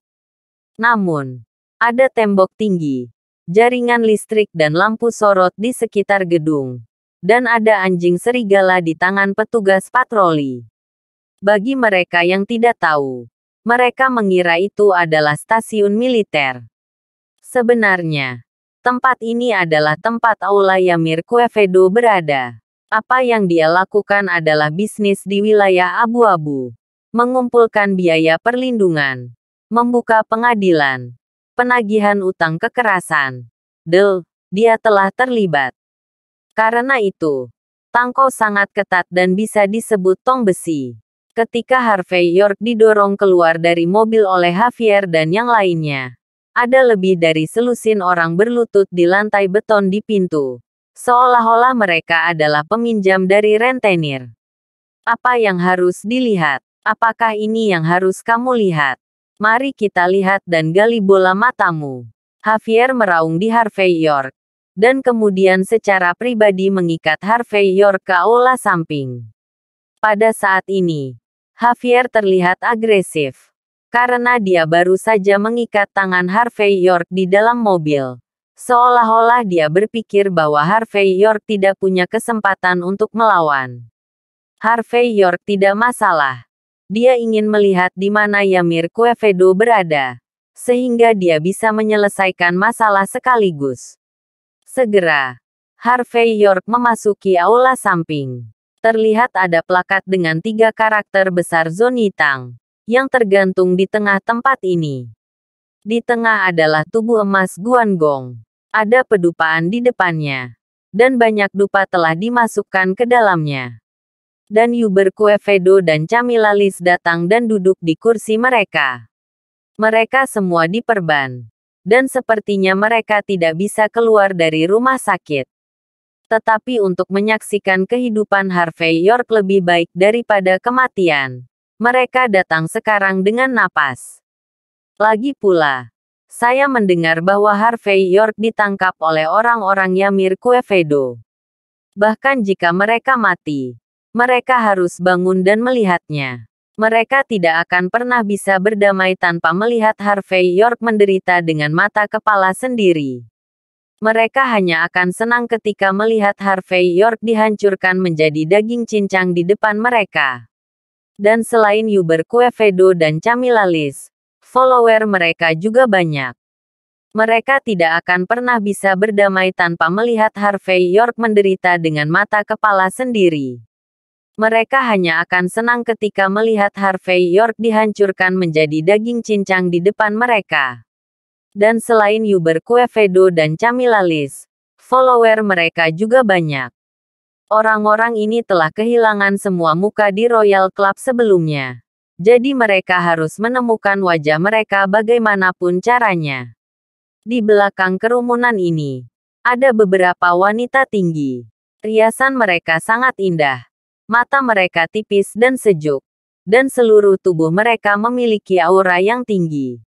A: Namun, ada tembok tinggi, jaringan listrik dan lampu sorot di sekitar gedung, dan ada anjing serigala di tangan petugas patroli. Bagi mereka yang tidak tahu, mereka mengira itu adalah stasiun militer. Sebenarnya, tempat ini adalah tempat Aula Yamir Kuevedo berada. Apa yang dia lakukan adalah bisnis di wilayah abu-abu. Mengumpulkan biaya perlindungan. Membuka pengadilan. Penagihan utang kekerasan. Del, dia telah terlibat. Karena itu, tangkau sangat ketat dan bisa disebut tong besi. Ketika Harvey York didorong keluar dari mobil oleh Javier dan yang lainnya, ada lebih dari selusin orang berlutut di lantai beton di pintu. Seolah-olah mereka adalah peminjam dari rentenir. Apa yang harus dilihat? Apakah ini yang harus kamu lihat? Mari kita lihat dan gali bola matamu. Javier meraung di Harvey York. Dan kemudian secara pribadi mengikat Harvey York ke aula samping. Pada saat ini, Javier terlihat agresif karena dia baru saja mengikat tangan Harvey York di dalam mobil. Seolah-olah dia berpikir bahwa Harvey York tidak punya kesempatan untuk melawan. Harvey York tidak masalah. Dia ingin melihat di mana Yamir Kuevedo berada. Sehingga dia bisa menyelesaikan masalah sekaligus. Segera, Harvey York memasuki aula samping. Terlihat ada plakat dengan tiga karakter besar zonitang yang tergantung di tengah tempat ini. Di tengah adalah tubuh emas Guan Gong. Ada pedupaan di depannya. Dan banyak dupa telah dimasukkan ke dalamnya. Dan Yuber Kuevedo dan Camilalis datang dan duduk di kursi mereka. Mereka semua diperban. Dan sepertinya mereka tidak bisa keluar dari rumah sakit tetapi untuk menyaksikan kehidupan Harvey York lebih baik daripada kematian. Mereka datang sekarang dengan napas. Lagi pula, saya mendengar bahwa Harvey York ditangkap oleh orang orang Yamir Kuevedo. Bahkan jika mereka mati, mereka harus bangun dan melihatnya. Mereka tidak akan pernah bisa berdamai tanpa melihat Harvey York menderita dengan mata kepala sendiri. Mereka hanya akan senang ketika melihat Harvey York dihancurkan menjadi daging cincang di depan mereka. Dan selain Uber Kuevedo dan Camilalis, follower mereka juga banyak. Mereka tidak akan pernah bisa berdamai tanpa melihat Harvey York menderita dengan mata kepala sendiri. Mereka hanya akan senang ketika melihat Harvey York dihancurkan menjadi daging cincang di depan mereka. Dan selain Uber Kuevedo dan Camilalis, follower mereka juga banyak. Orang-orang ini telah kehilangan semua muka di Royal Club sebelumnya. Jadi mereka harus menemukan wajah mereka bagaimanapun caranya. Di belakang kerumunan ini, ada beberapa wanita tinggi. Riasan mereka sangat indah. Mata mereka tipis dan sejuk. Dan seluruh tubuh mereka memiliki aura yang tinggi.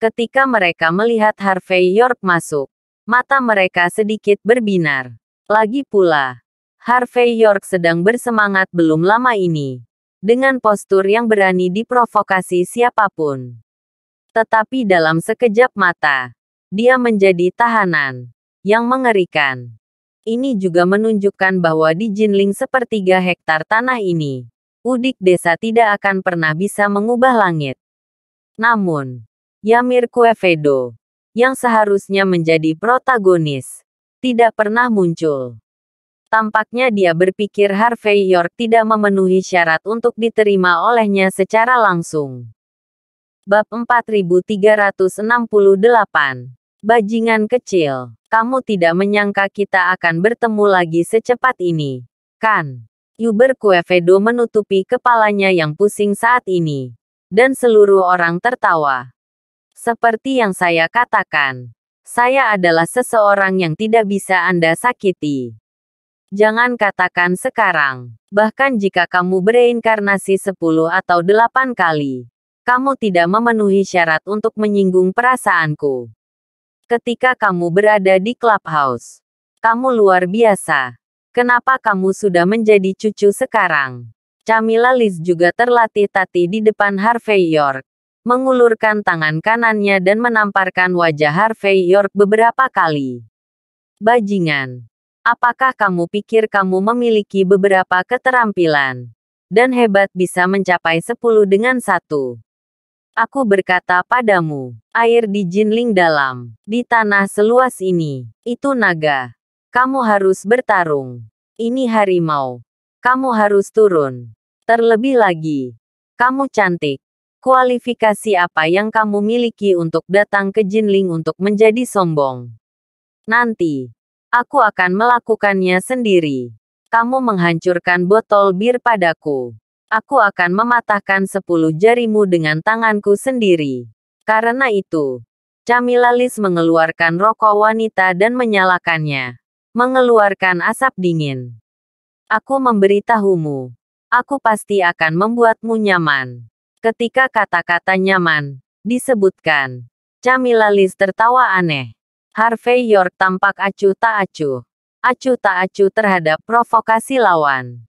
A: Ketika mereka melihat Harvey York masuk, mata mereka sedikit berbinar. Lagi pula, Harvey York sedang bersemangat belum lama ini. Dengan postur yang berani diprovokasi siapapun. Tetapi dalam sekejap mata, dia menjadi tahanan yang mengerikan. Ini juga menunjukkan bahwa di Jinling sepertiga hektar tanah ini, udik desa tidak akan pernah bisa mengubah langit. Namun, Yamir Kuevedo, yang seharusnya menjadi protagonis, tidak pernah muncul. Tampaknya dia berpikir Harvey York tidak memenuhi syarat untuk diterima olehnya secara langsung. Bab 4368 Bajingan kecil, kamu tidak menyangka kita akan bertemu lagi secepat ini, kan? Yuber Kuevedo menutupi kepalanya yang pusing saat ini. Dan seluruh orang tertawa. Seperti yang saya katakan, saya adalah seseorang yang tidak bisa Anda sakiti. Jangan katakan sekarang. Bahkan jika kamu bereinkarnasi 10 atau 8 kali, kamu tidak memenuhi syarat untuk menyinggung perasaanku. Ketika kamu berada di clubhouse, kamu luar biasa. Kenapa kamu sudah menjadi cucu sekarang? Camilla Liz juga terlatih tati di depan Harvey York, mengulurkan tangan kanannya dan menamparkan wajah Harvey York beberapa kali. Bajingan, Apakah kamu pikir kamu memiliki beberapa keterampilan dan hebat bisa mencapai sepuluh dengan satu? Aku berkata padamu, air di jinling dalam, di tanah seluas ini, itu naga. Kamu harus bertarung. Ini harimau. Kamu harus turun. Terlebih lagi, kamu cantik. Kualifikasi apa yang kamu miliki untuk datang ke Jinling untuk menjadi sombong? Nanti, Aku akan melakukannya sendiri. Kamu menghancurkan botol bir padaku. Aku akan mematahkan sepuluh jarimu dengan tanganku sendiri. Karena itu, Camilalis mengeluarkan rokok wanita dan menyalakannya. Mengeluarkan asap dingin. Aku memberitahumu. Aku pasti akan membuatmu nyaman. Ketika kata-kata nyaman disebutkan, Camilalis tertawa aneh. Harvey York tampak acuh tak acuh. Acuh tak acuh terhadap provokasi lawan.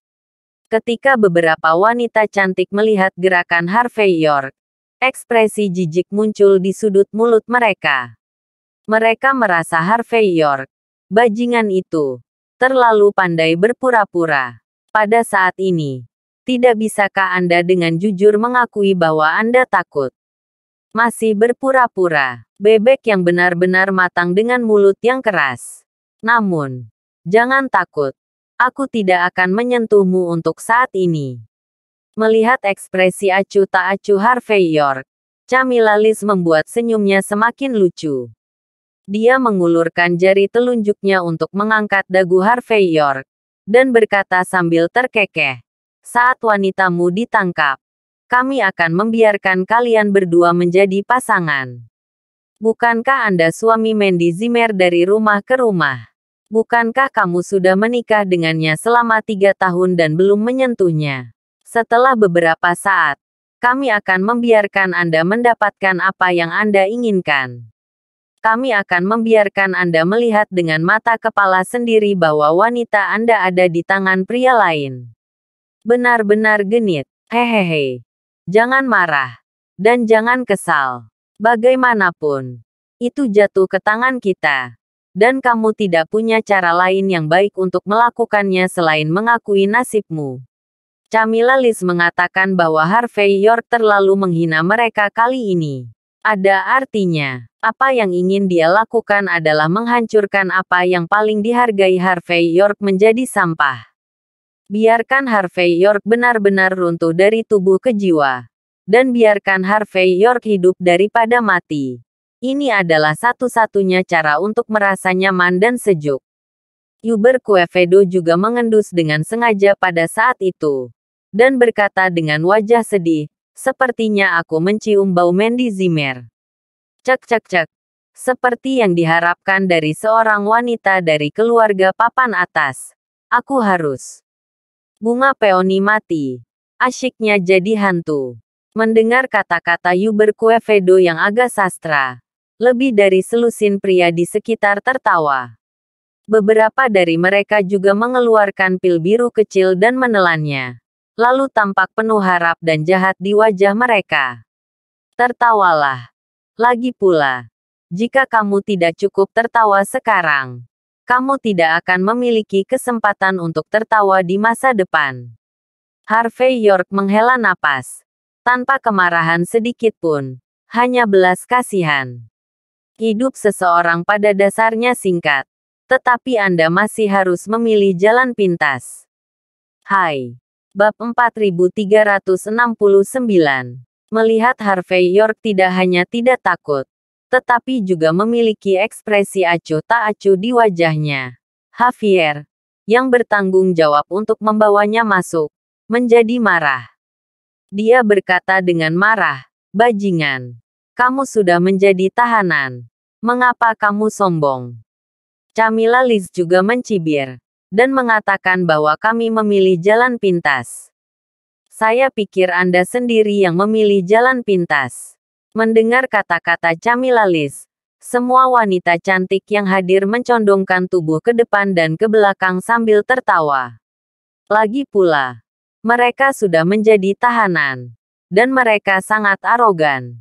A: Ketika beberapa wanita cantik melihat gerakan Harvey York, ekspresi jijik muncul di sudut mulut mereka. Mereka merasa Harvey York, bajingan itu, terlalu pandai berpura-pura. Pada saat ini, tidak bisakah Anda dengan jujur mengakui bahwa Anda takut? Masih berpura-pura. Bebek yang benar-benar matang dengan mulut yang keras. Namun, jangan takut. Aku tidak akan menyentuhmu untuk saat ini. Melihat ekspresi acuh tak acuh Harvey York, Camilla Liz membuat senyumnya semakin lucu. Dia mengulurkan jari telunjuknya untuk mengangkat dagu Harvey York, dan berkata sambil terkekeh, saat wanitamu ditangkap, kami akan membiarkan kalian berdua menjadi pasangan. Bukankah Anda suami Mandy Zimmer dari rumah ke rumah? Bukankah kamu sudah menikah dengannya selama tiga tahun dan belum menyentuhnya? Setelah beberapa saat, kami akan membiarkan Anda mendapatkan apa yang Anda inginkan. Kami akan membiarkan Anda melihat dengan mata kepala sendiri bahwa wanita Anda ada di tangan pria lain. Benar-benar genit. Hehehe. Jangan marah. Dan jangan kesal. Bagaimanapun, itu jatuh ke tangan kita. Dan kamu tidak punya cara lain yang baik untuk melakukannya selain mengakui nasibmu. Camilla Lis mengatakan bahwa Harvey York terlalu menghina mereka kali ini. Ada artinya, apa yang ingin dia lakukan adalah menghancurkan apa yang paling dihargai Harvey York menjadi sampah. Biarkan Harvey York benar-benar runtuh dari tubuh ke jiwa. Dan biarkan Harvey York hidup daripada mati. Ini adalah satu-satunya cara untuk merasa nyaman dan sejuk. Yuber Kuevedo juga mengendus dengan sengaja pada saat itu. Dan berkata dengan wajah sedih, sepertinya aku mencium bau Mandy Zimmer. Cek cek cek. Seperti yang diharapkan dari seorang wanita dari keluarga papan atas. Aku harus Bunga peoni mati. Asyiknya jadi hantu. Mendengar kata-kata Yuber Kuevedo yang agak sastra. Lebih dari selusin pria di sekitar tertawa. Beberapa dari mereka juga mengeluarkan pil biru kecil dan menelannya. Lalu tampak penuh harap dan jahat di wajah mereka. Tertawalah. Lagi pula, jika kamu tidak cukup tertawa sekarang, kamu tidak akan memiliki kesempatan untuk tertawa di masa depan. Harvey York menghela napas. Tanpa kemarahan sedikit pun. Hanya belas kasihan. Hidup seseorang pada dasarnya singkat. Tetapi Anda masih harus memilih jalan pintas. Hai. Bab 4369. Melihat Harvey York tidak hanya tidak takut, tetapi juga memiliki ekspresi acuh tak acuh di wajahnya. Javier, yang bertanggung jawab untuk membawanya masuk, menjadi marah. Dia berkata dengan marah, "Bajingan, kamu sudah menjadi tahanan. Mengapa kamu sombong?" Camila Liz juga mencibir dan mengatakan bahwa kami memilih jalan pintas. Saya pikir Anda sendiri yang memilih jalan pintas. Mendengar kata-kata Camilla Liz, semua wanita cantik yang hadir mencondongkan tubuh ke depan dan ke belakang sambil tertawa. Lagi pula, mereka sudah menjadi tahanan, dan mereka sangat arogan.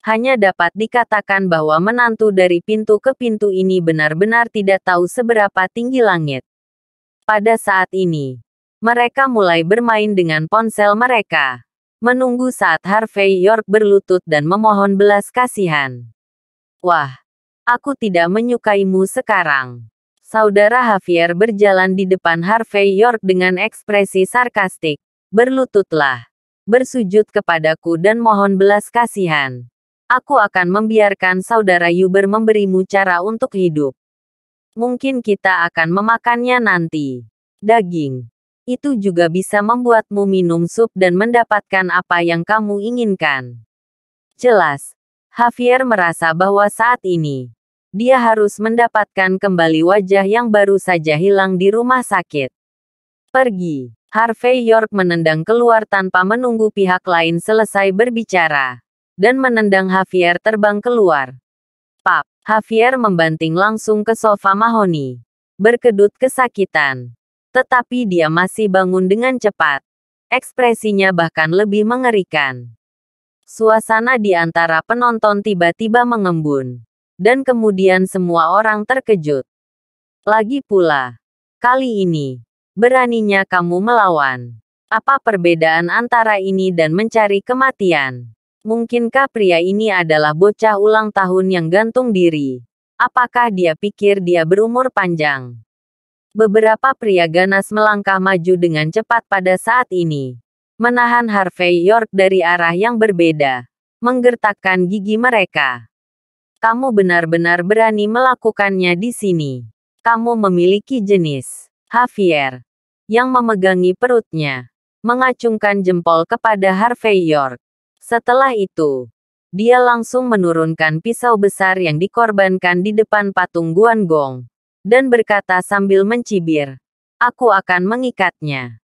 A: Hanya dapat dikatakan bahwa menantu dari pintu ke pintu ini benar-benar tidak tahu seberapa tinggi langit. Pada saat ini, mereka mulai bermain dengan ponsel mereka menunggu saat Harvey York berlutut dan memohon belas kasihan. Wah, aku tidak menyukaimu sekarang. Saudara Javier berjalan di depan Harvey York dengan ekspresi sarkastik. Berlututlah. Bersujud kepadaku dan mohon belas kasihan. Aku akan membiarkan saudara Yuber memberimu cara untuk hidup. Mungkin kita akan memakannya nanti. Daging. Itu juga bisa membuatmu minum sup dan mendapatkan apa yang kamu inginkan. Jelas, Javier merasa bahwa saat ini dia harus mendapatkan kembali wajah yang baru saja hilang di rumah sakit. Pergi. Harvey York menendang keluar tanpa menunggu pihak lain selesai berbicara dan menendang Javier terbang keluar. Pap, Javier membanting langsung ke sofa mahoni, berkedut kesakitan. Tetapi dia masih bangun dengan cepat. Ekspresinya bahkan lebih mengerikan. Suasana di antara penonton tiba-tiba mengembun. Dan kemudian semua orang terkejut. Lagi pula, kali ini, beraninya kamu melawan. Apa perbedaan antara ini dan mencari kematian? Mungkinkah pria ini adalah bocah ulang tahun yang gantung diri? Apakah dia pikir dia berumur panjang? Beberapa pria ganas melangkah maju dengan cepat pada saat ini. Menahan Harvey York dari arah yang berbeda. Menggertakkan gigi mereka. Kamu benar-benar berani melakukannya di sini. Kamu memiliki jenis Javier yang memegangi perutnya, mengacungkan jempol kepada Harvey York. Setelah itu, dia langsung menurunkan pisau besar yang dikorbankan di depan patung Guan Gong dan berkata sambil mencibir, "Aku akan mengikatnya."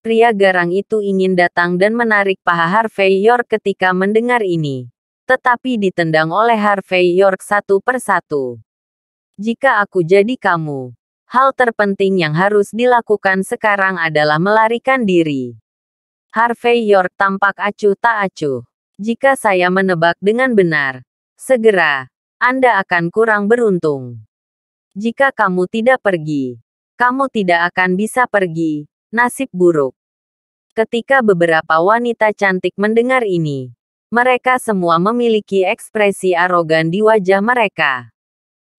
A: Pria garang itu ingin datang dan menarik paha Harvey York ketika mendengar ini, tetapi ditendang oleh Harvey York satu persatu. "Jika aku jadi kamu, hal terpenting yang harus dilakukan sekarang adalah melarikan diri." Harvey York tampak acuh tak acuh. Jika saya menebak dengan benar, segera Anda akan kurang beruntung. Jika kamu tidak pergi, kamu tidak akan bisa pergi. Nasib buruk. Ketika beberapa wanita cantik mendengar ini, mereka semua memiliki ekspresi arogan di wajah mereka.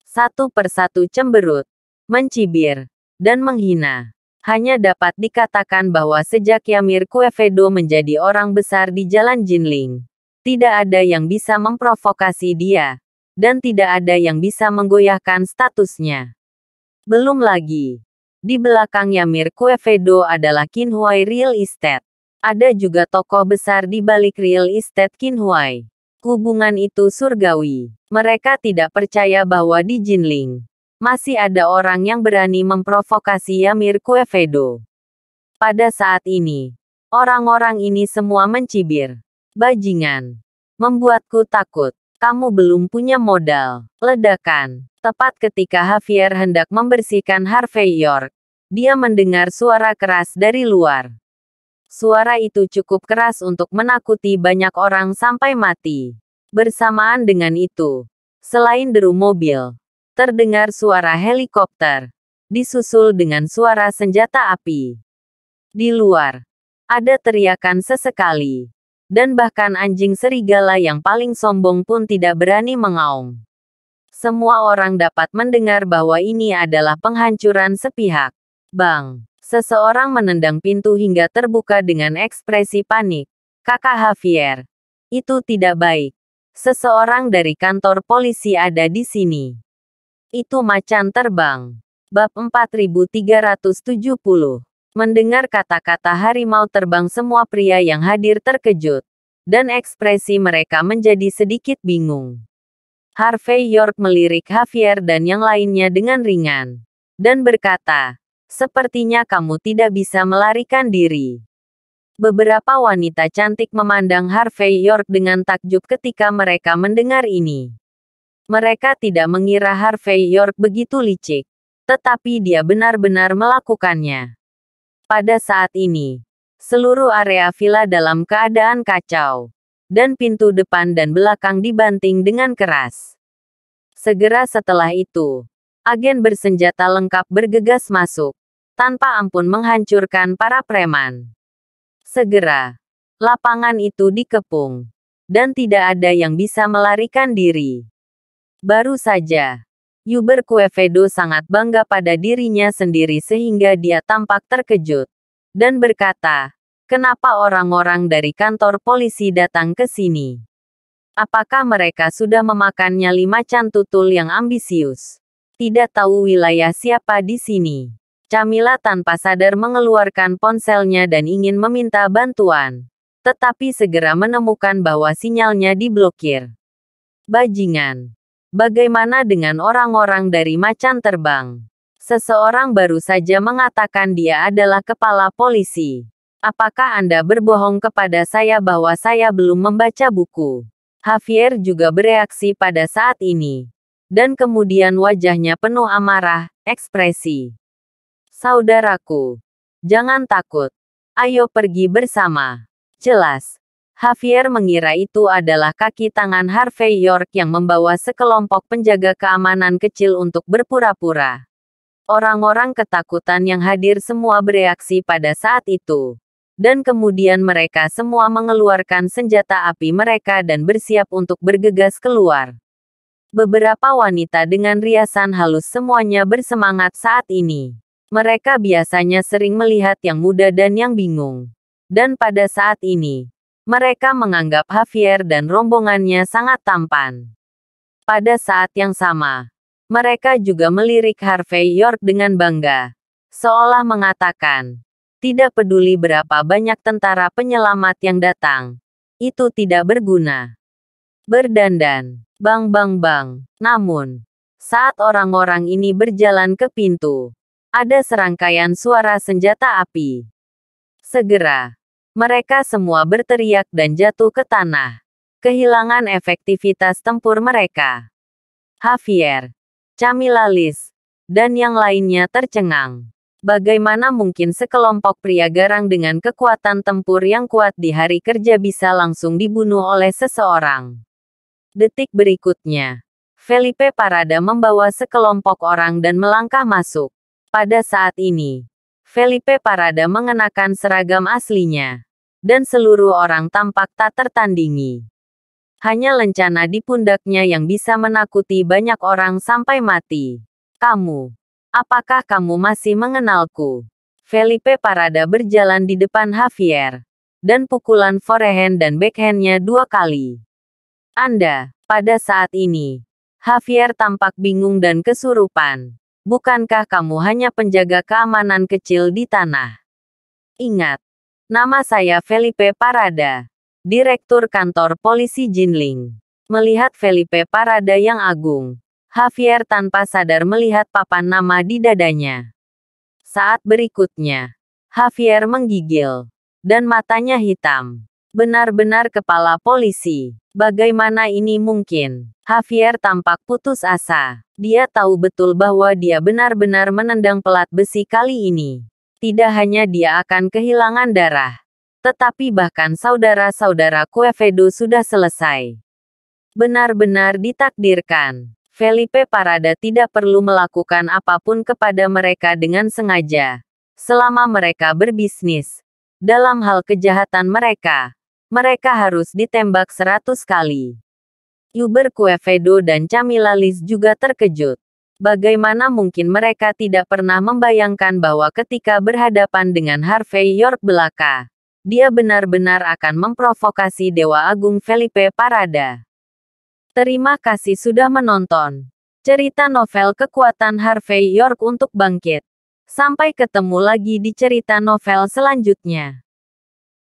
A: Satu persatu cemberut, mencibir, dan menghina. Hanya dapat dikatakan bahwa sejak Yamir Kuevedo menjadi orang besar di Jalan Jinling, tidak ada yang bisa memprovokasi dia, dan tidak ada yang bisa menggoyahkan statusnya. Belum lagi, di belakang Mirko Evedo adalah Kinhuai Real Estate. Ada juga tokoh besar di balik Real Estate Kinhuai. Hubungan itu surgawi. Mereka tidak percaya bahwa di Jinling masih ada orang yang berani memprovokasi Yamir Kuevedo. Pada saat ini, orang-orang ini semua mencibir. Bajingan. Membuatku takut. Kamu belum punya modal. Ledakan. Tepat ketika Javier hendak membersihkan Harvey York, dia mendengar suara keras dari luar. Suara itu cukup keras untuk menakuti banyak orang sampai mati. Bersamaan dengan itu, selain deru mobil, terdengar suara helikopter, disusul dengan suara senjata api. Di luar, ada teriakan sesekali. Dan bahkan anjing serigala yang paling sombong pun tidak berani mengaum. Semua orang dapat mendengar bahwa ini adalah penghancuran sepihak. Bang, seseorang menendang pintu hingga terbuka dengan ekspresi panik. Kakak Javier, itu tidak baik. Seseorang dari kantor polisi ada di sini. Itu macan terbang. Bab 4370 Mendengar kata-kata harimau terbang semua pria yang hadir terkejut. Dan ekspresi mereka menjadi sedikit bingung. Harvey York melirik Javier dan yang lainnya dengan ringan. Dan berkata, sepertinya kamu tidak bisa melarikan diri. Beberapa wanita cantik memandang Harvey York dengan takjub ketika mereka mendengar ini. Mereka tidak mengira Harvey York begitu licik. Tetapi dia benar-benar melakukannya. Pada saat ini, seluruh area villa dalam keadaan kacau, dan pintu depan dan belakang dibanting dengan keras. Segera setelah itu, agen bersenjata lengkap bergegas masuk, tanpa ampun menghancurkan para preman. Segera, lapangan itu dikepung, dan tidak ada yang bisa melarikan diri. Baru saja, Yuber Kuevedo sangat bangga pada dirinya sendiri sehingga dia tampak terkejut. Dan berkata, kenapa orang-orang dari kantor polisi datang ke sini? Apakah mereka sudah memakannya lima cantutul yang ambisius? Tidak tahu wilayah siapa di sini. Camila tanpa sadar mengeluarkan ponselnya dan ingin meminta bantuan. Tetapi segera menemukan bahwa sinyalnya diblokir. Bajingan. Bagaimana dengan orang-orang dari macan terbang? Seseorang baru saja mengatakan dia adalah kepala polisi. Apakah Anda berbohong kepada saya bahwa saya belum membaca buku? Javier juga bereaksi pada saat ini. Dan kemudian wajahnya penuh amarah, ekspresi. Saudaraku, jangan takut. Ayo pergi bersama. Jelas, Javier mengira itu adalah kaki tangan Harvey York yang membawa sekelompok penjaga keamanan kecil untuk berpura-pura. Orang-orang ketakutan yang hadir semua bereaksi pada saat itu. Dan kemudian mereka semua mengeluarkan senjata api mereka dan bersiap untuk bergegas keluar. Beberapa wanita dengan riasan halus semuanya bersemangat saat ini. Mereka biasanya sering melihat yang muda dan yang bingung. Dan pada saat ini, mereka menganggap Javier dan rombongannya sangat tampan. Pada saat yang sama, mereka juga melirik Harvey York dengan bangga. Seolah mengatakan, tidak peduli berapa banyak tentara penyelamat yang datang, itu tidak berguna. Berdandan, bang-bang-bang. Namun, saat orang-orang ini berjalan ke pintu, ada serangkaian suara senjata api. Segera, mereka semua berteriak dan jatuh ke tanah. Kehilangan efektivitas tempur mereka. Javier, Camilalis, dan yang lainnya tercengang. Bagaimana mungkin sekelompok pria garang dengan kekuatan tempur yang kuat di hari kerja bisa langsung dibunuh oleh seseorang? Detik berikutnya, Felipe Parada membawa sekelompok orang dan melangkah masuk. Pada saat ini, Felipe Parada mengenakan seragam aslinya dan seluruh orang tampak tak tertandingi. Hanya lencana di pundaknya yang bisa menakuti banyak orang sampai mati. Kamu, apakah kamu masih mengenalku? Felipe Parada berjalan di depan Javier, dan pukulan forehand dan backhandnya dua kali. Anda, pada saat ini, Javier tampak bingung dan kesurupan. Bukankah kamu hanya penjaga keamanan kecil di tanah? Ingat, Nama saya Felipe Parada, Direktur Kantor Polisi Jinling. Melihat Felipe Parada yang agung, Javier tanpa sadar melihat papan nama di dadanya. Saat berikutnya, Javier menggigil, dan matanya hitam. Benar-benar kepala polisi. Bagaimana ini mungkin? Javier tampak putus asa. Dia tahu betul bahwa dia benar-benar menendang pelat besi kali ini. Tidak hanya dia akan kehilangan darah, tetapi bahkan saudara-saudara Quevedo sudah selesai. Benar-benar ditakdirkan. Felipe Parada tidak perlu melakukan apapun kepada mereka dengan sengaja. Selama mereka berbisnis, dalam hal kejahatan mereka, mereka harus ditembak seratus kali. Uber Cuevedo dan Camila Liz juga terkejut. Bagaimana mungkin mereka tidak pernah membayangkan bahwa ketika berhadapan dengan Harvey York belaka, dia benar-benar akan memprovokasi Dewa Agung Felipe Parada. Terima kasih sudah menonton. Cerita novel kekuatan Harvey York untuk bangkit. Sampai ketemu lagi di cerita novel selanjutnya.